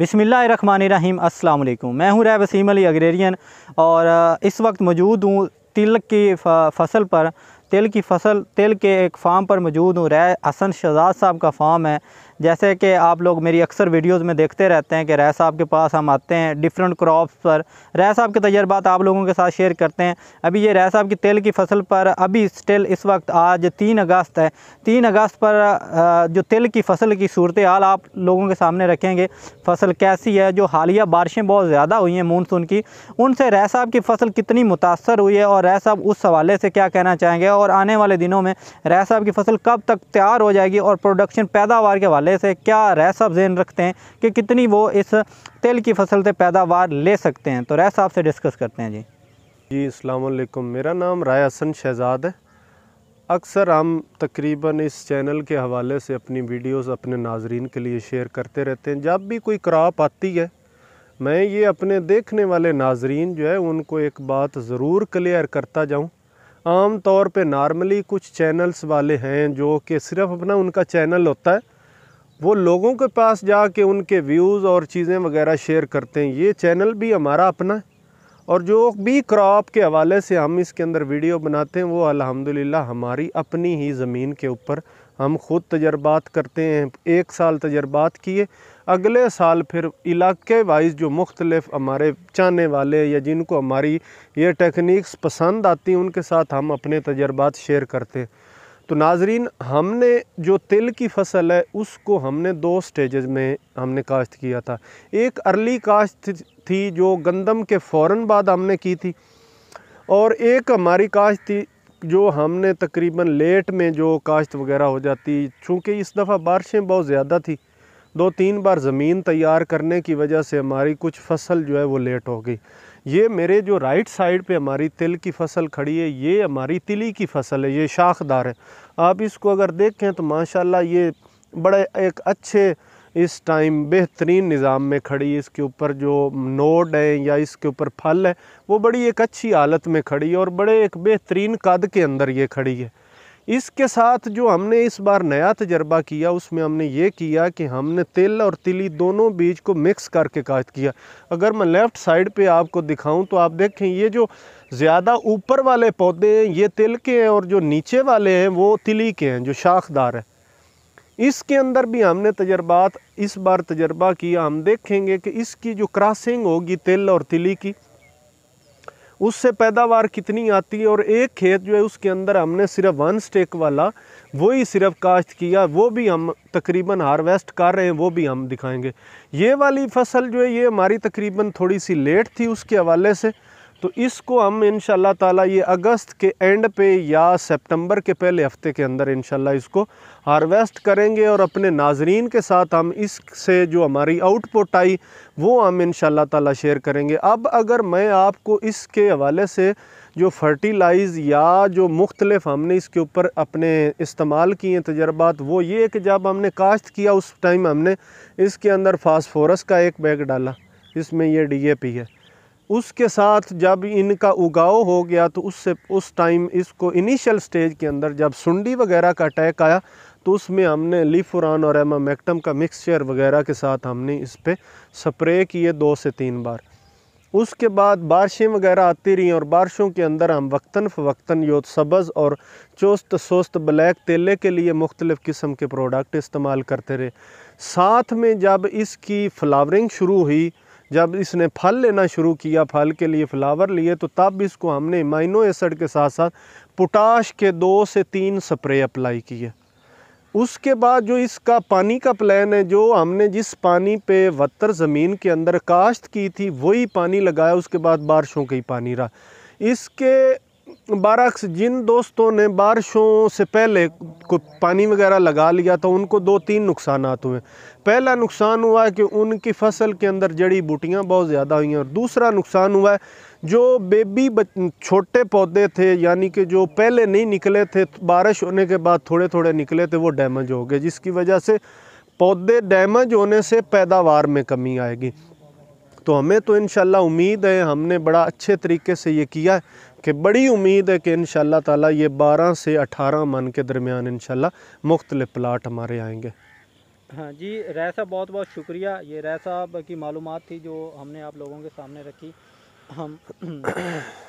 बिसमीम अल्लाम मैं हूँ रै वसीम अली अग्रेरियन और इस वक्त मौजूद हूँ तिल की फसल पर तिल की फसल तिल के एक फार्म पर मौजूद हूँ रै हसन शहजाद साहब का फार्म है जैसे कि आप लोग मेरी अक्सर वीडियोस में देखते रहते हैं कि रह साहब के पास हम आते हैं डिफरेंट क्रॉप्स पर रह साहब के तजर्बात आप लोगों के साथ शेयर करते हैं अभी ये रह साहब की तेल की फसल पर अभी स्टिल इस वक्त आज तीन अगस्त है तीन अगस्त पर जो तेल की फसल की सूरत हाल आप लोगों के सामने रखेंगे फसल कैसी है जो हालिया बारिशें बहुत ज़्यादा हुई हैं मानसून की उनसे रह साहब की फसल कितनी मुतासर हुई है और रह साहब उस हवाले से क्या कहना चाहेंगे और आने वाले दिनों में रह साहब की फसल कब तक तैयार हो जाएगी और प्रोडक्शन पैदावार के हवाले हवाले से क्या रह साहब जेन रखते हैं कि कितनी वो इस तेल की फसल से पैदावार ले सकते हैं तो रह साहब से डिस्कस करते हैं जी जी अलकुम मेरा नाम राय हसन शहजाद है अक्सर हम तकरीबन इस चैनल के हवाले से अपनी वीडियोस अपने नाजरीन के लिए शेयर करते रहते हैं जब भी कोई क्रॉप आती है मैं ये अपने देखने वाले नाजरीन जो है उनको एक बात ज़रूर क्लियर करता जाऊँ आम तौर पे नॉर्मली कुछ चैनल्स वाले हैं जो कि सिर्फ अपना उनका चैनल होता है वो लोगों के पास जा के उनके व्यूज़ और चीज़ें वगैरह शेयर करते हैं ये चैनल भी हमारा अपना है और जो भी क्रॉप के हवाले से हम इसके अंदर वीडियो बनाते हैं वो अल्हम्दुलिल्लाह हमारी अपनी ही ज़मीन के ऊपर हम ख़ुद तजर्बात करते हैं एक साल तजर्बात किए अगले साल फिर इलाके वाइज जो मुख्तलफ हमारे चाहने वाले या जिनको हमारी ये टेक्निक्स पसंद आती हैं उनके साथ हम अपने तजर्बात शेयर करते हैं तो नाजरीन हमने जो तिल की फसल है उसको हमने दो स्टेजेस में हमने काश्त किया था एक अर्ली काश्त थी जो गंदम के फ़ौर बाद हमने की थी और एक हमारी काश्त थी जो हमने तकरीबन लेट में जो काश्त वगैरह हो जाती चूँकि इस दफ़ा बारिशें बहुत ज़्यादा थी दो तीन बार ज़मीन तैयार करने की वजह से हमारी कुछ फसल जो है वो लेट हो गई ये मेरे जो राइट साइड पे हमारी तिल की फसल खड़ी है ये हमारी तिली की फसल है ये शाखदार है आप इसको अगर देखें तो माशाल्लाह ये बड़े एक अच्छे इस टाइम बेहतरीन निज़ाम में खड़ी इसके ऊपर जो नोड है या इसके ऊपर फल है वो बड़ी एक अच्छी हालत में खड़ी है और बड़े एक बेहतरीन कद के अंदर ये खड़ी है इसके साथ जो हमने इस बार नया तजर्बा किया उसमें हमने ये किया कि हमने तिल और तिली दोनों बीज को मिक्स करके काश्त किया अगर मैं लेफ़्ट साइड पे आपको दिखाऊं तो आप देखें ये जो ज़्यादा ऊपर वाले पौधे हैं ये तिल के हैं और जो नीचे वाले हैं वो तिली के हैं जो शाखदार है इसके अंदर भी हमने तजर्बात इस बार तजर्बा किया हम देखेंगे कि इसकी जो क्रॉसिंग होगी तिल और तिली की उससे पैदावार कितनी आती है और एक खेत जो है उसके अंदर हमने सिर्फ वन स्टेक वाला वही सिर्फ काश्त किया वो भी हम तकरीबन हार्वेस्ट कर रहे हैं वो भी हम दिखाएंगे ये वाली फसल जो है ये हमारी तकरीबन थोड़ी सी लेट थी उसके हवाले से तो इसको हम इन ताला ये अगस्त के एंड पे या सितंबर के पहले हफ्ते के अंदर इन इसको हार्वेस्ट करेंगे और अपने नाजरीन के साथ हम इससे जो हमारी आउटपुट आई वो हम इन ताला शेयर करेंगे अब अगर मैं आपको इसके हवाले से जो फर्टिलाइज़ या जो मुख्तलफ हमने इसके ऊपर अपने इस्तेमाल किए तजर्बात वो ये कि जब हमने काश्त किया उस टाइम हमने इसके अंदर फास्फोरस का एक बैग डाला इसमें यह डी ए पी है उसके साथ जब इनका उगाव हो गया तो उससे उस टाइम इसको इनिशियल स्टेज के अंदर जब सुंडी वगैरह का अटैक आया तो उसमें हमने लिफुरान और एमामेक्टम का मिक्सचर वगैरह के साथ हमने इस पर स्प्रे किए दो से तीन बार उसके बाद बारिशें वगैरह आती रहीं और बारिशों के अंदर हम वक्ता फ़वक्ता यो सब्ज़ और चुस्त सुस्त ब्लैक तेले के लिए मुख्तलिफ़ किस्म के प्रोडक्ट इस्तेमाल करते रहे साथ में जब इसकी फ्लावरिंग शुरू हुई जब इसने फल लेना शुरू किया फल के लिए फ्लावर लिए तो तब इसको हमने माइनो एसड के साथ साथ पोटाश के दो से तीन स्प्रे अप्लाई किए उसके बाद जो इसका पानी का प्लान है जो हमने जिस पानी पे वत्तर ज़मीन के अंदर काश्त की थी वही पानी लगाया उसके बाद बारिशों का ही पानी रहा इसके बारक्स जिन दोस्तों ने बारिशों से पहले को पानी वगैरह लगा लिया तो उनको दो तीन नुकसान हुए पहला नुकसान हुआ है कि उनकी फसल के अंदर जड़ी बूटियाँ बहुत ज़्यादा हुई हैं और दूसरा नुकसान हुआ है जो बेबी छोटे पौधे थे यानी कि जो पहले नहीं निकले थे बारिश होने के बाद थोड़े थोड़े निकले थे वो डैमेज हो गए जिसकी वजह से पौधे डैमेज होने से पैदावार में कमी आएगी तो हमें तो इन उम्मीद है हमने बड़ा अच्छे तरीके से ये किया है कि बड़ी उम्मीद है कि इन ताला ये बारह से अठारह मन के दरमियान इन मुख्तलि प्लाट हमारे आएँगे हाँ जी राय साहब बहुत बहुत शुक्रिया ये राय साहब की मालूम थी जो हमने आप लोगों के सामने रखी हम